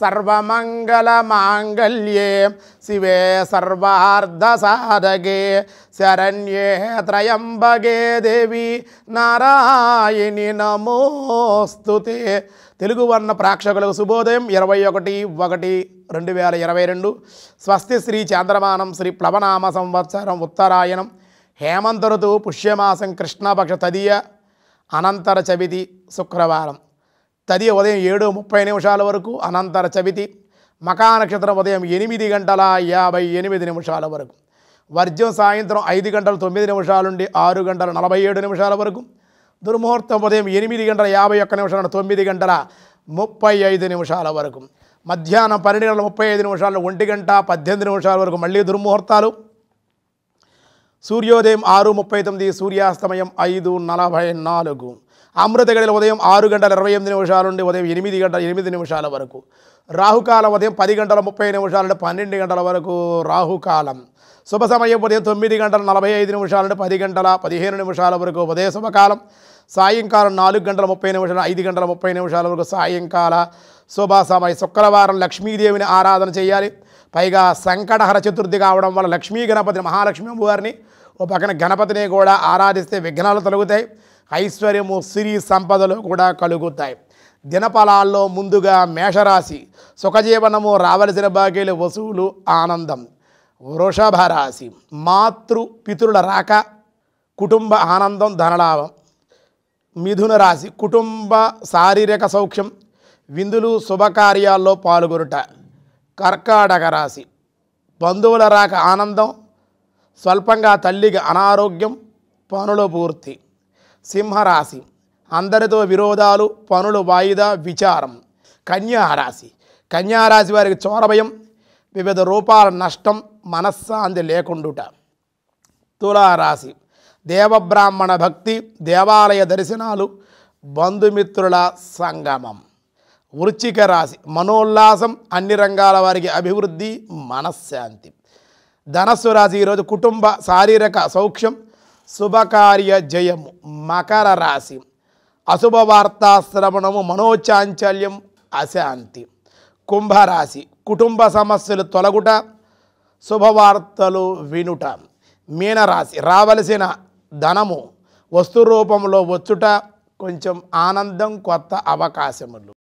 సర్వమంగళమాంగళ్యే శివే सर्वार्धसाधगे శరణ్యే త్రయంబగే దేవి నారాయణి నమోస్తు తెలుగు వర్ణ ప్రేక్షకులకు శుభోదయం ఇరవై ఒకటి ఒకటి రెండు వేల ఇరవై రెండు స్వస్తి శ్రీ చాంద్రమానం శ్రీ ప్లవనామ సంవత్సరం ఉత్తరాయణం హేమంత పుష్యమాసం కృష్ణపక్ష తదియ అనంతర చవితి శుక్రవారం తది ఉదయం ఏడు ముప్పై నిమిషాల వరకు అనంతర చవితి మకా నక్షత్రం ఉదయం ఎనిమిది గంటల యాభై ఎనిమిది నిమిషాల వరకు వర్జం సాయంత్రం ఐదు గంటల తొమ్మిది నిమిషాల నుండి ఆరు గంటల నలభై ఏడు నిమిషాల వరకు దుర్ముహూర్తం ఉదయం ఎనిమిది గంటల యాభై ఒక్క నిమిషాల తొమ్మిది గంటల ముప్పై ఐదు నిమిషాల వరకు మధ్యాహ్నం పన్నెండు గంటల ముప్పై ఐదు నిమిషాలు ఒంటి గంట పద్దెనిమిది నిమిషాల వరకు మళ్ళీ దుర్ముహూర్తాలు సూర్యోదయం ఆరు ముప్పై తొమ్మిది సూర్యాస్తమయం ఐదు నలభై నాలుగు అమృతగడిల ఉదయం ఆరు గంటల ఇరవై ఎనిమిది నిమిషాల నుండి ఉదయం ఎనిమిది గంటల ఎనిమిది నిమిషాల వరకు రాహుకాలం ఉదయం పది గంటల ముప్పై నిమిషాల నుండి పన్నెండు గంటల వరకు రాహుకాలం శుభ సమయం ఉదయం తొమ్మిది గంటల నలభై ఐదు నిమిషాల నుండి పది గంటల పదిహేను నిమిషాల వరకు ఉదయ శుభకాలం సాయంకాలం నాలుగు గంటల ముప్పై నిమిషాలు ఐదు గంటల ముప్పై నిమిషాల వరకు సాయంకాల శుభ సమయం శుక్రవారం లక్ష్మీదేవిని ఆరాధన చేయాలి పైగా సంకటహర చతుర్థి కావడం వల్ల లక్ష్మీ గణపతిని మహాలక్ష్మి అమ్మవారిని ఓ పక్కన గణపతిని కూడా ఆరాధిస్తే విఘ్నాలు తొలగుతాయి ఐశ్వర్యము సిరి సంపదలు కూడా కలుగుతాయి దినఫలాల్లో ముందుగా మేషరాశి సుఖజీవనము రావలసిన బాకీలు వసూలు ఆనందం వృషభ రాశి మాతృ పితృల రాక కుటుంబ ఆనందం ధనలాభం మిథున రాశి కుటుంబ శారీరక సౌఖ్యం విందులు శుభకార్యాల్లో పాల్గొనుట కర్కాటక రాశి బంధువుల రాక ఆనందం స్వల్పంగా తల్లికి అనారోగ్యం పనుల పూర్తి సింహరాశి అందరితో విరోధాలు పనులు వాయిదా విచారం కన్యారాశి కన్యారాశి వారికి చోరభయం వివిధ రూపాల నష్టం మనశ్శాంతి లేకుండుట తులారాశి దేవబ్రాహ్మణ భక్తి దేవాలయ దర్శనాలు బంధుమిత్రుల సంగమం వృచ్చిక రాశి మనోల్లాసం అన్ని రంగాల వారికి అభివృద్ధి మనశ్శాంతి ధనస్సు రాశి ఈరోజు కుటుంబ శారీరక సౌఖ్యం శుభకార్య జయము మకర రాశి అశుభవార్తాశ్రవణము మనోచాంచల్యం అశాంతి కుంభరాశి కుటుంబ సమస్యలు తొలగుట శుభవార్తలు వినుట మీనరాశి రావలసిన ధనము వస్తు రూపంలో వచ్చుట కొంచెం ఆనందం కొత్త అవకాశములు